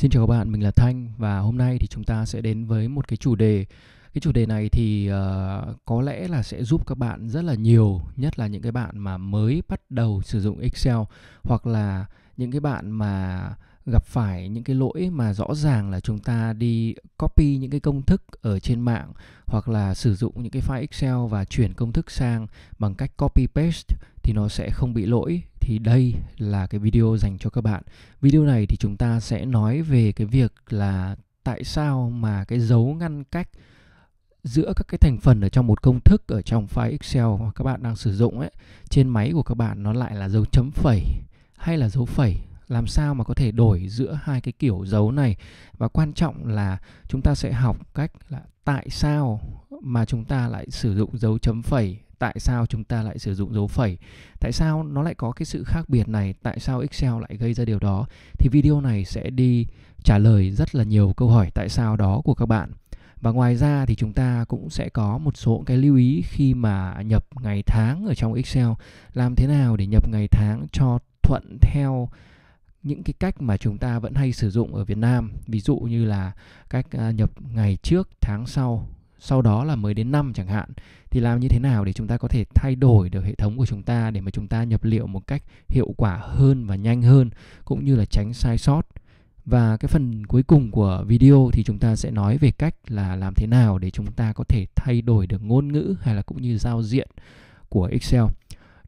Xin chào các bạn, mình là Thanh và hôm nay thì chúng ta sẽ đến với một cái chủ đề. Cái chủ đề này thì uh, có lẽ là sẽ giúp các bạn rất là nhiều, nhất là những cái bạn mà mới bắt đầu sử dụng Excel hoặc là những cái bạn mà gặp phải những cái lỗi mà rõ ràng là chúng ta đi copy những cái công thức ở trên mạng hoặc là sử dụng những cái file Excel và chuyển công thức sang bằng cách copy paste thì nó sẽ không bị lỗi thì đây là cái video dành cho các bạn. Video này thì chúng ta sẽ nói về cái việc là tại sao mà cái dấu ngăn cách giữa các cái thành phần ở trong một công thức ở trong file Excel mà các bạn đang sử dụng ấy trên máy của các bạn nó lại là dấu chấm phẩy hay là dấu phẩy làm sao mà có thể đổi giữa hai cái kiểu dấu này và quan trọng là chúng ta sẽ học cách là tại sao mà chúng ta lại sử dụng dấu chấm phẩy tại sao chúng ta lại sử dụng dấu phẩy tại sao nó lại có cái sự khác biệt này tại sao excel lại gây ra điều đó thì video này sẽ đi trả lời rất là nhiều câu hỏi tại sao đó của các bạn và ngoài ra thì chúng ta cũng sẽ có một số cái lưu ý khi mà nhập ngày tháng ở trong excel làm thế nào để nhập ngày tháng cho thuận theo những cái cách mà chúng ta vẫn hay sử dụng ở Việt Nam ví dụ như là cách à, nhập ngày trước tháng sau sau đó là mới đến năm chẳng hạn thì làm như thế nào để chúng ta có thể thay đổi được hệ thống của chúng ta để mà chúng ta nhập liệu một cách hiệu quả hơn và nhanh hơn cũng như là tránh sai sót và cái phần cuối cùng của video thì chúng ta sẽ nói về cách là làm thế nào để chúng ta có thể thay đổi được ngôn ngữ hay là cũng như giao diện của Excel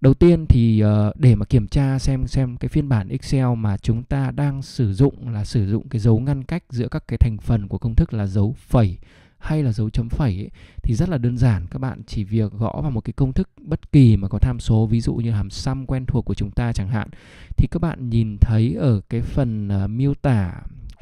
Đầu tiên thì ờ, để mà kiểm tra xem xem cái phiên bản Excel mà chúng ta đang sử dụng là sử dụng cái dấu ngăn cách giữa các cái thành phần của công thức là dấu phẩy hay là dấu chấm phẩy ấy, thì rất là đơn giản các bạn chỉ việc gõ vào một cái công thức bất kỳ mà có tham số ví dụ như hàm sum quen thuộc của chúng ta chẳng hạn thì các bạn nhìn thấy ở cái phần uh, miêu tả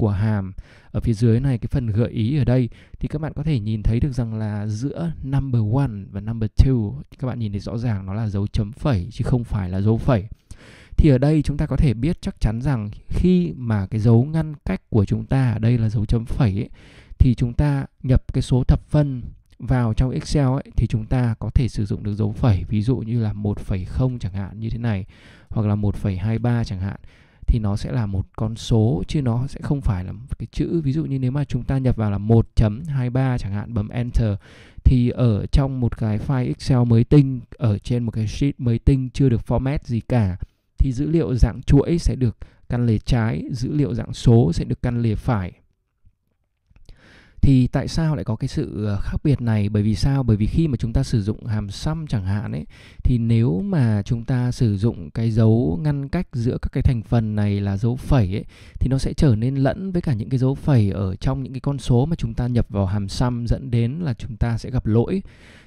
của hàm ở phía dưới này cái phần gợi ý ở đây thì các bạn có thể nhìn thấy được rằng là giữa number one và number two các bạn nhìn thấy rõ ràng nó là dấu chấm phẩy chứ không phải là dấu phẩy thì ở đây chúng ta có thể biết chắc chắn rằng khi mà cái dấu ngăn cách của chúng ta ở đây là dấu chấm phẩy ấy, thì chúng ta nhập cái số thập phân vào trong Excel ấy, thì chúng ta có thể sử dụng được dấu phẩy ví dụ như là 1,0 chẳng hạn như thế này hoặc là 1,23 chẳng hạn thì nó sẽ là một con số chứ nó sẽ không phải là một cái chữ ví dụ như nếu mà chúng ta nhập vào là 1.23 chẳng hạn bấm enter thì ở trong một cái file Excel mới tinh ở trên một cái sheet mới tinh chưa được format gì cả thì dữ liệu dạng chuỗi sẽ được căn lề trái, dữ liệu dạng số sẽ được căn lề phải thì tại sao lại có cái sự ờ, khác biệt này bởi vì sao bởi vì khi mà chúng ta sử dụng hàm sum chẳng hạn ấy thì nếu mà chúng ta sử dụng cái dấu ngăn cách giữa các cái thành phần này là dấu phẩy ấy thì nó sẽ trở nên lẫn với cả những cái dấu phẩy ở trong những cái con số mà chúng ta nhập vào hàm sum dẫn đến là chúng ta sẽ gặp lỗi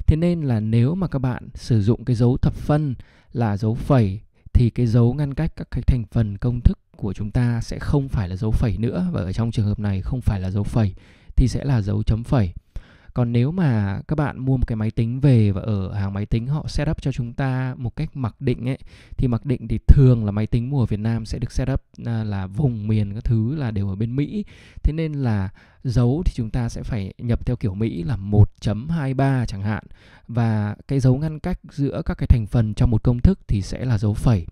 thế nên là nếu mà các bạn sử dụng cái dấu thập phân là dấu phẩy thì cái dấu ngăn cách các cái thành phần công thức của chúng ta sẽ không phải là dấu phẩy nữa và ở trong trường hợp này không phải là dấu phẩy thì sẽ là dấu chấm phẩy còn nếu mà các bạn mua một cái máy tính về và ở hàng máy tính họ setup cho chúng ta một cách mặc định ấy thì mặc định thì thường là máy tính mua ở Việt Nam sẽ được setup à, là vùng miền các thứ là đều ở bên Mỹ. Thế nên là dấu thì chúng ta sẽ phải nhập theo kiểu Mỹ là 1.23 chẳng hạn và cái dấu ngăn cách giữa các cái thành phần trong một công thức thì sẽ là dấu phẩy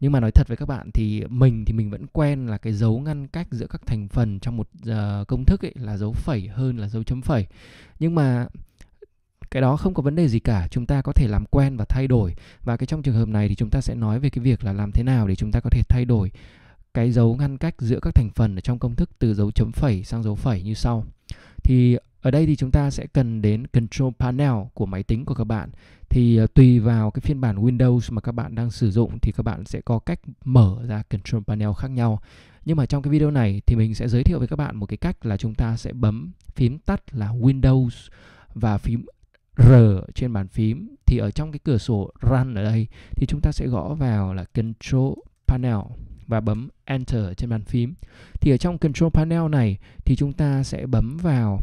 nhưng mà nói thật với các bạn thì mình thì mình vẫn quen là cái dấu ngăn cách giữa các thành phần trong một uh, công thức ấy là dấu phẩy hơn là dấu chấm phẩy nhưng mà cái đó không có vấn đề gì cả chúng ta có thể làm quen và thay đổi và cái trong trường hợp này thì chúng ta sẽ nói về cái việc là làm thế nào để chúng ta có thể thay đổi cái dấu ngăn cách giữa các thành phần ở trong công thức từ dấu chấm phẩy sang dấu phẩy như sau thì ở đây thì chúng ta sẽ cần đến Control Panel của máy tính của các bạn. Thì ờ, tùy vào cái phiên bản Windows mà các bạn đang sử dụng thì các bạn sẽ có cách mở ra Control Panel khác nhau. Nhưng mà trong cái video này thì mình sẽ giới thiệu với các bạn một cái cách là chúng ta sẽ bấm phím tắt là Windows và phím R trên bàn phím thì ở trong cái cửa sổ Run ở đây thì chúng ta sẽ gõ vào là Control Panel và bấm Enter trên bàn phím. Thì ở trong Control Panel này thì chúng ta sẽ bấm vào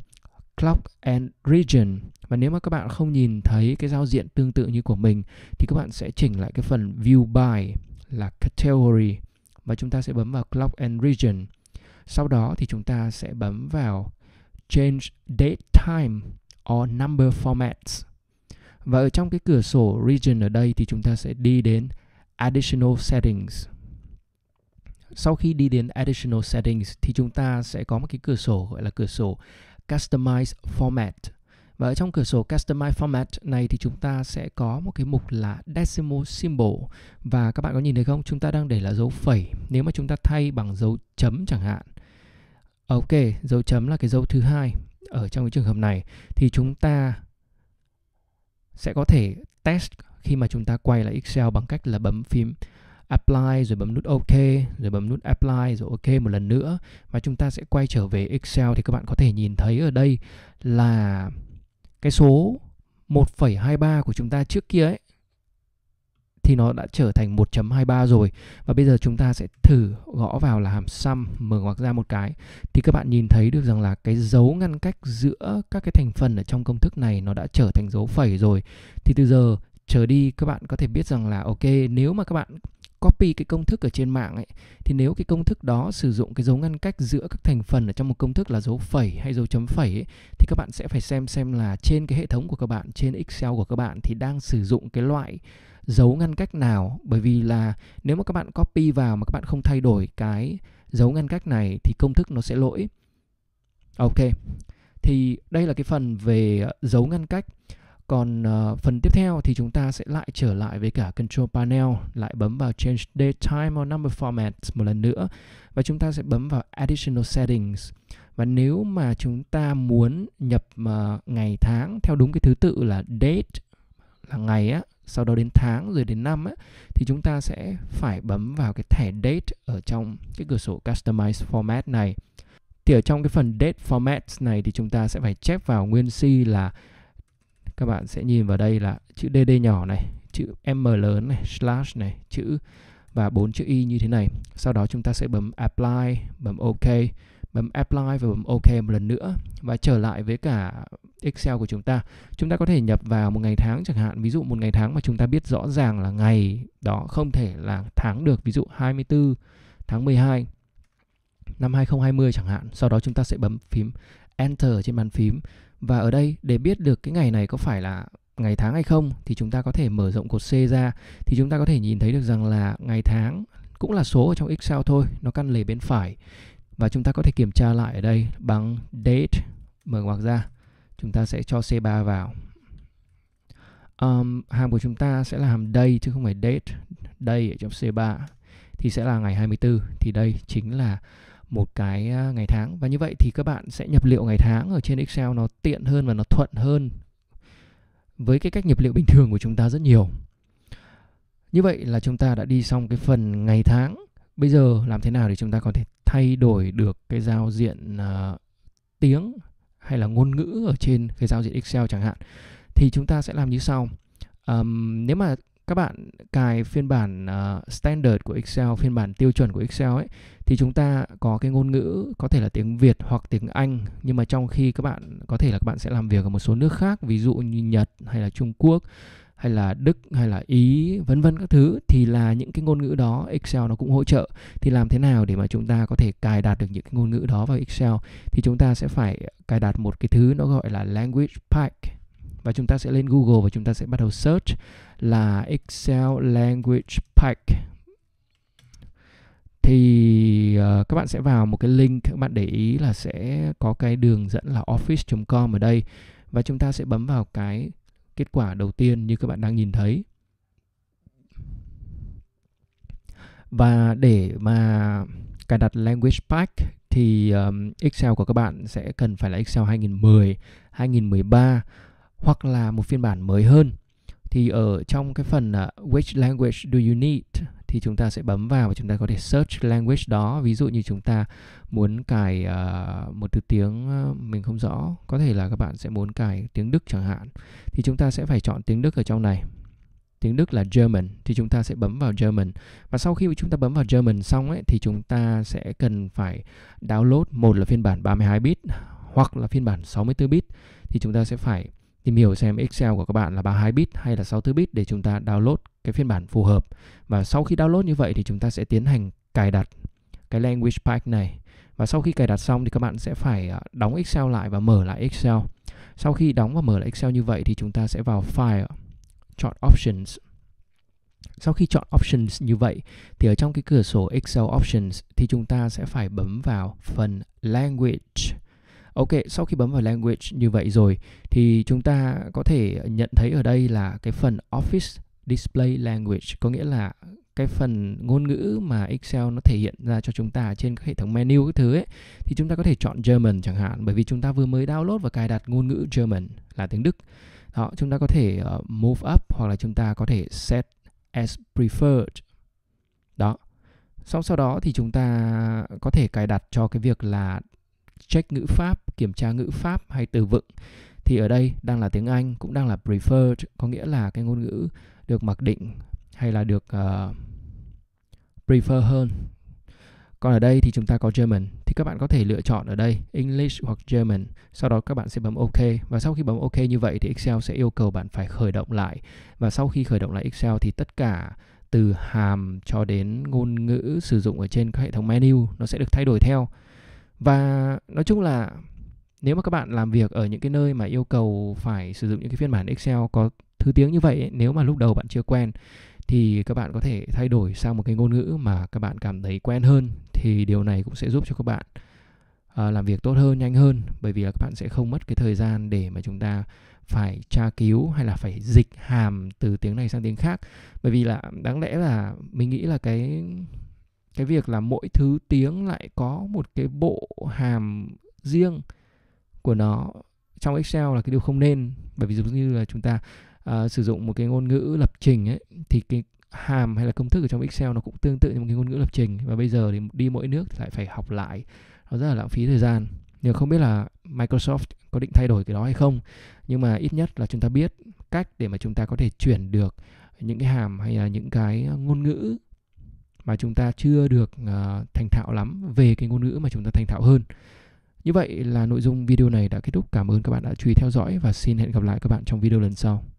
Clock and Region và nếu mà các bạn không nhìn thấy cái giao diện tương tự như của mình thì các bạn sẽ chỉnh lại cái phần View By là Category và chúng ta sẽ bấm vào Clock and Region. Sau đó thì chúng ta sẽ bấm vào Change Date Time or Number Formats. Và ở trong cái cửa sổ Region ở đây thì chúng ta sẽ đi đến Additional Settings. Sau khi đi đến Additional Settings thì chúng ta sẽ có một cái cửa sổ gọi là cửa sổ Customize Format. Và ở trong cửa sổ Customize Format này thì chúng ta sẽ có một cái mục là Decimal Symbol. Và các bạn có nhìn thấy không? Chúng ta đang để là dấu phẩy. Nếu mà chúng ta thay bằng dấu chấm chẳng hạn. Ok, dấu chấm là cái dấu thứ hai ở trong cái trường hợp này thì chúng ta sẽ có thể test khi mà chúng ta quay lại Excel bằng cách là bấm phím apply rồi bấm nút ok rồi bấm nút apply rồi ok một lần nữa và chúng ta sẽ quay trở về Excel thì các bạn có thể nhìn thấy ở đây là cái số 1,23 của chúng ta trước kia ấy thì nó đã trở thành 1.23 rồi và bây giờ chúng ta sẽ thử gõ vào là hàm sum mở ngoặc ra một cái thì các bạn nhìn thấy được rằng là cái dấu ngăn cách giữa các cái thành phần ở trong công thức này nó đã trở thành dấu phẩy rồi thì từ giờ trở đi các bạn có thể biết rằng là ok nếu mà các bạn copy cái công thức ở trên mạng ấy thì nếu cái công thức đó sử dụng cái dấu ngăn cách giữa các thành phần ở trong một công thức là dấu phẩy hay dấu chấm phẩy ấy, thì các bạn sẽ phải xem xem là trên cái hệ thống của các bạn trên Excel của các bạn thì đang sử dụng cái loại dấu ngăn cách nào bởi vì là nếu mà các bạn copy vào mà các bạn không thay đổi cái dấu ngăn cách này thì công thức nó sẽ lỗi. Ok. Thì đây là cái phần về dấu ngăn cách còn uh, phần tiếp theo thì chúng ta sẽ lại trở lại với cả Control Panel, lại bấm vào Change Date Time or Number Format một lần nữa và chúng ta sẽ bấm vào Additional Settings. Và nếu mà chúng ta muốn nhập uh, ngày tháng theo đúng cái thứ tự là date là ngày á, sau đó đến tháng rồi đến năm á, thì chúng ta sẽ phải bấm vào cái thẻ date ở trong cái cửa sổ Customize Format này. Thì ở trong cái phần date format này thì chúng ta sẽ phải check vào nguyên si là các bạn sẽ nhìn vào đây là chữ DD nhỏ này, chữ M lớn này, slash này, chữ và bốn chữ Y như thế này. Sau đó chúng ta sẽ bấm Apply, bấm OK, bấm Apply và bấm OK một lần nữa và trở lại với cả Excel của chúng ta. Chúng ta có thể nhập vào một ngày tháng chẳng hạn, ví dụ một ngày tháng mà chúng ta biết rõ ràng là ngày đó không thể là tháng được, ví dụ 24 tháng 12 năm 2020 chẳng hạn. Sau đó chúng ta sẽ bấm phím Enter trên bàn phím và ở đây để biết được cái ngày này có phải là ngày tháng hay không thì chúng ta có thể mở rộng cột C ra thì chúng ta có thể nhìn thấy được rằng là ngày tháng cũng là số ở trong Excel thôi, nó căn lề bên phải. Và chúng ta có thể kiểm tra lại ở đây bằng date mở ngoặc ra. Chúng ta sẽ cho C3 vào. Um, hàm của chúng ta sẽ là hàm day chứ không phải date. Day ở trong C3 thì sẽ là ngày 24 thì đây chính là một cái à, ngày tháng và như vậy thì các bạn sẽ nhập liệu ngày tháng ở trên Excel nó tiện hơn và nó thuận hơn với cái cách nhập liệu bình thường của chúng ta rất nhiều. Như vậy là chúng ta đã đi xong cái phần ngày tháng. Bây giờ làm thế nào để chúng ta có thể thay đổi được cái giao diện uh, tiếng hay là ngôn ngữ ở trên cái giao diện Excel chẳng hạn thì chúng ta sẽ làm như sau. Um, nếu mà các bạn cài phiên bản uh, standard của Excel, phiên bản tiêu chuẩn của Excel ấy thì chúng ta có cái ngôn ngữ có thể là tiếng Việt hoặc tiếng Anh nhưng mà trong khi các bạn có thể là các bạn sẽ làm việc ở một số nước khác ví dụ như Nhật hay là Trung Quốc hay là Đức hay là Ý vân vân các thứ thì là những cái ngôn ngữ đó Excel nó cũng hỗ trợ thì làm thế nào để mà chúng ta có thể cài đặt được những cái ngôn ngữ đó vào Excel thì chúng ta sẽ phải cài đặt một cái thứ nó gọi là language pack và chúng ta sẽ lên Google và chúng ta sẽ bắt đầu search là Excel Language Pack thì uh, các bạn sẽ vào một cái link các bạn để ý là sẽ có cái đường dẫn là office.com ở đây và chúng ta sẽ bấm vào cái kết quả đầu tiên như các bạn đang nhìn thấy và để mà cài đặt language pack thì um, Excel của các bạn sẽ cần phải là Excel 2010, 2013 hoặc là một phiên bản mới hơn thì ở trong cái phần uh, which language do you need thì chúng ta sẽ bấm vào và chúng ta có thể search language đó ví dụ như chúng ta muốn cài uh, một thứ tiếng à, mình không rõ có thể là các bạn sẽ muốn cài tiếng đức chẳng hạn thì chúng ta sẽ phải chọn tiếng đức ở trong này tiếng Đức là German thì chúng ta sẽ bấm vào German và sau khi chúng ta bấm vào German xong ấy thì chúng ta sẽ cần phải download một là phiên bản 32 bit hoặc là phiên bản 64 bit thì chúng ta sẽ phải tìm hiểu xem Excel của các bạn là 32 bit hay là 64 bit để chúng ta download cái phiên bản phù hợp. Và sau khi download như vậy thì chúng ta sẽ tiến hành cài đặt cái language pack này. Và sau khi cài đặt xong thì các bạn sẽ phải à, đóng Excel lại và mở lại Excel. Sau khi đóng và mở lại Excel như vậy thì chúng ta sẽ vào file, chọn options. Sau khi chọn options như vậy thì ở trong cái cửa sổ Excel options thì chúng ta sẽ phải bấm vào phần language Ok, sau khi bấm vào language như vậy rồi thì chúng ta có thể nhận thấy ở đây là cái phần Office Display Language có nghĩa là cái phần ngôn ngữ mà Excel nó thể hiện ra cho chúng ta trên các hệ thống menu các thứ ấy thì chúng ta có thể chọn German chẳng hạn bởi vì chúng ta vừa mới download và cài đặt ngôn ngữ German là tiếng Đức. Đó, chúng ta có thể uh, move up hoặc là chúng ta có thể set as preferred. Đó. Xong sau đó thì chúng ta có thể cài đặt cho cái việc là check ngữ pháp, kiểm tra ngữ pháp hay từ vựng. Thì ở đây đang là tiếng Anh cũng đang là preferred, có nghĩa là cái ngôn ngữ được mặc định hay là được uh, prefer hơn. Còn ở đây thì chúng ta có German thì các bạn có thể lựa chọn ở đây English hoặc German. Sau đó các bạn sẽ bấm OK và sau khi bấm OK như vậy thì Excel sẽ yêu cầu bạn phải khởi động lại. Và sau khi khởi động lại Excel thì tất cả từ hàm cho đến ngôn ngữ sử dụng ở trên các hệ thống menu nó sẽ được thay đổi theo và nói chung là nếu mà các bạn làm việc ở những cái nơi mà yêu cầu phải sử dụng những cái phiên bản Excel có thứ tiếng như vậy nếu mà lúc đầu bạn chưa quen thì các bạn có thể thay đổi sang một cái ngôn ngữ mà các bạn cảm thấy quen hơn thì điều này cũng sẽ giúp cho các bạn uh, làm việc tốt hơn nhanh hơn bởi vì là các bạn sẽ không mất cái thời gian để mà chúng ta phải tra cứu hay là phải dịch hàm từ tiếng này sang tiếng khác bởi vì là đáng lẽ là mình nghĩ là cái cái việc là mỗi thứ tiếng lại có một cái bộ hàm riêng của nó trong Excel là cái điều không nên bởi vì giống như là chúng ta uh, sử dụng một cái ngôn ngữ lập trình ấy thì cái hàm hay là công thức ở trong Excel nó cũng tương tự như một cái ngôn ngữ lập trình và bây giờ thì đi mỗi nước thì lại phải học lại nó rất là lãng phí thời gian nhưng không biết là Microsoft có định thay đổi cái đó hay không nhưng mà ít nhất là chúng ta biết cách để mà chúng ta có thể chuyển được những cái hàm hay là những cái ngôn ngữ mà chúng ta chưa được uh, thành thạo lắm về cái ngôn ngữ mà chúng ta thành thạo hơn như vậy là nội dung video này đã kết thúc cảm ơn các bạn đã chú ý theo dõi và xin hẹn gặp lại các bạn trong video lần sau